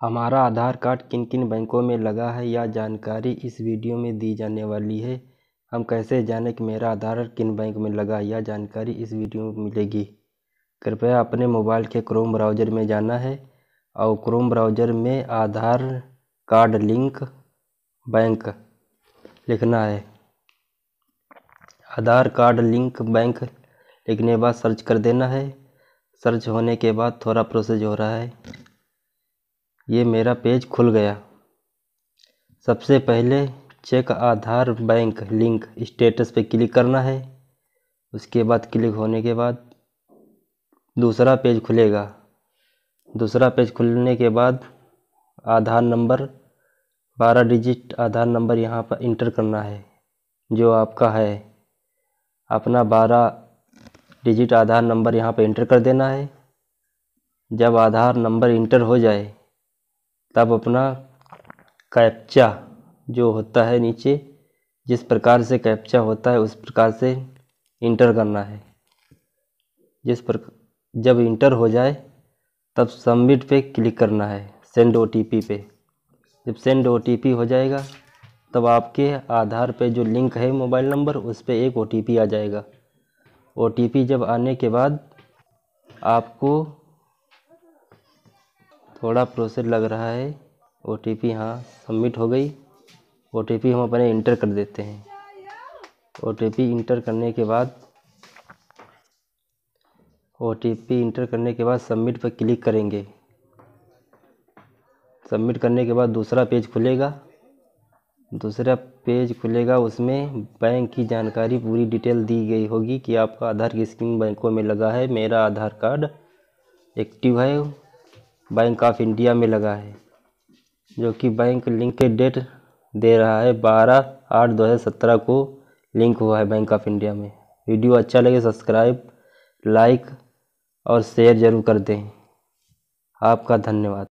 हमारा आधार कार्ड किन किन बैंकों में लगा है यह जानकारी इस वीडियो में दी जाने वाली है हम कैसे जाने कि मेरा आधार किन बैंक में लगा यह जानकारी इस वीडियो में मिलेगी कृपया अपने मोबाइल के क्रोम ब्राउज़र में जाना है और क्रोम ब्राउज़र में आधार कार्ड लिंक बैंक लिखना है आधार कार्ड लिंक बैंक लिखने बाद सर्च कर देना है सर्च होने के बाद थोड़ा प्रोसेस हो रहा है ये मेरा पेज खुल गया सबसे पहले check Aadhaar bank link status पे क्लिक करना है उसके बाद क्लिक होने के बाद दूसरा पेज खुलेगा दूसरा पेज खुलने के बाद आधार नंबर बारह डिजिट आधार नंबर यहाँ पर इंटर करना है जो आपका है अपना बारह डिजिट आधार नंबर यहाँ पर इंटर कर देना है जब आधार नंबर इंटर हो जाए तब अपना कैप्चा जो होता है नीचे जिस प्रकार से कैप्चा होता है उस प्रकार से इंटर करना है जिस पर जब इंटर हो जाए तब सबमिट पे क्लिक करना है सेंड ओ पे जब सेंड ओ हो जाएगा तब आपके आधार पे जो लिंक है मोबाइल नंबर उस पर एक ओ आ जाएगा ओ जब आने के बाद आपको थोड़ा प्रोसेस लग रहा है ओ टी पी हाँ सबमिट हो गई ओ टी पी हम अपने इंटर कर देते हैं ओ टी पी इंटर करने के बाद ओ टी पी इंटर करने के बाद सबमिट पर क्लिक करेंगे सबमिट करने के बाद दूसरा पेज खुलेगा दूसरा पेज खुलेगा उसमें बैंक की जानकारी पूरी डिटेल दी गई होगी कि आपका आधार किस किन बैंकों में लगा है मेरा आधार कार्ड एक्टिव है बैंक ऑफ इंडिया में लगा है जो कि बैंक लिंक के डेट दे रहा है बारह आठ दो हज़ार सत्रह को लिंक हुआ है बैंक ऑफ इंडिया में वीडियो अच्छा लगे सब्सक्राइब लाइक और शेयर ज़रूर कर दें आपका धन्यवाद